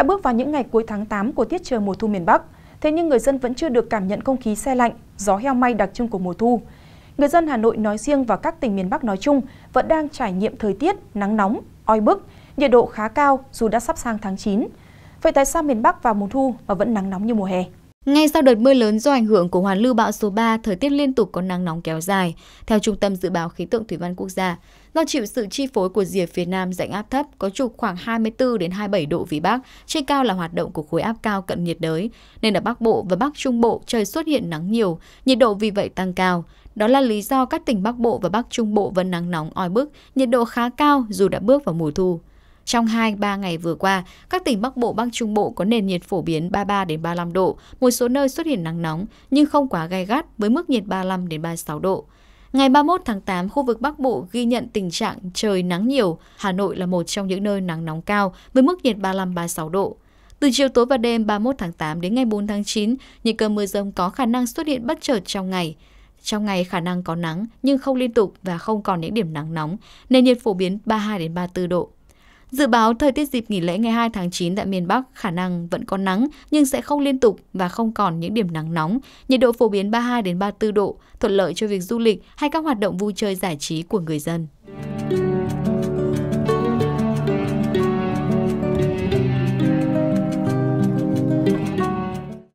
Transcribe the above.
Đã bước vào những ngày cuối tháng 8 của tiết trời mùa thu miền Bắc, thế nhưng người dân vẫn chưa được cảm nhận không khí xe lạnh, gió heo may đặc trưng của mùa thu. Người dân Hà Nội nói riêng và các tỉnh miền Bắc nói chung vẫn đang trải nghiệm thời tiết nắng nóng, oi bức, nhiệt độ khá cao dù đã sắp sang tháng 9. Vậy tại sao miền Bắc vào mùa thu mà vẫn nắng nóng như mùa hè? Ngay sau đợt mưa lớn do ảnh hưởng của hoàn lưu bão số 3, thời tiết liên tục có nắng nóng kéo dài. Theo Trung tâm Dự báo Khí tượng Thủy văn Quốc gia, do chịu sự chi phối của rìa phía Nam dạnh áp thấp có trục khoảng 24 đến 27 độ vĩ Bắc, trên cao là hoạt động của khối áp cao cận nhiệt đới, nên ở Bắc Bộ và Bắc Trung Bộ trời xuất hiện nắng nhiều, nhiệt độ vì vậy tăng cao. Đó là lý do các tỉnh Bắc Bộ và Bắc Trung Bộ vẫn nắng nóng oi bức, nhiệt độ khá cao dù đã bước vào mùa thu. Trong 2-3 ngày vừa qua, các tỉnh Bắc Bộ, Bắc Trung Bộ có nền nhiệt phổ biến 33-35 độ, một số nơi xuất hiện nắng nóng, nhưng không quá gai gắt với mức nhiệt 35-36 độ. Ngày 31 tháng 8, khu vực Bắc Bộ ghi nhận tình trạng trời nắng nhiều. Hà Nội là một trong những nơi nắng nóng cao với mức nhiệt 35-36 độ. Từ chiều tối và đêm 31 tháng 8 đến ngày 4 tháng 9, những cơn mưa rông có khả năng xuất hiện bất chợt trong ngày. Trong ngày khả năng có nắng nhưng không liên tục và không còn những điểm nắng nóng, nền nhiệt phổ biến 32 đến 34 độ. Dự báo thời tiết dịp nghỉ lễ ngày 2 tháng 9 tại miền Bắc khả năng vẫn có nắng nhưng sẽ không liên tục và không còn những điểm nắng nóng. Nhiệt độ phổ biến 32 đến 34 độ, thuận lợi cho việc du lịch hay các hoạt động vui chơi giải trí của người dân.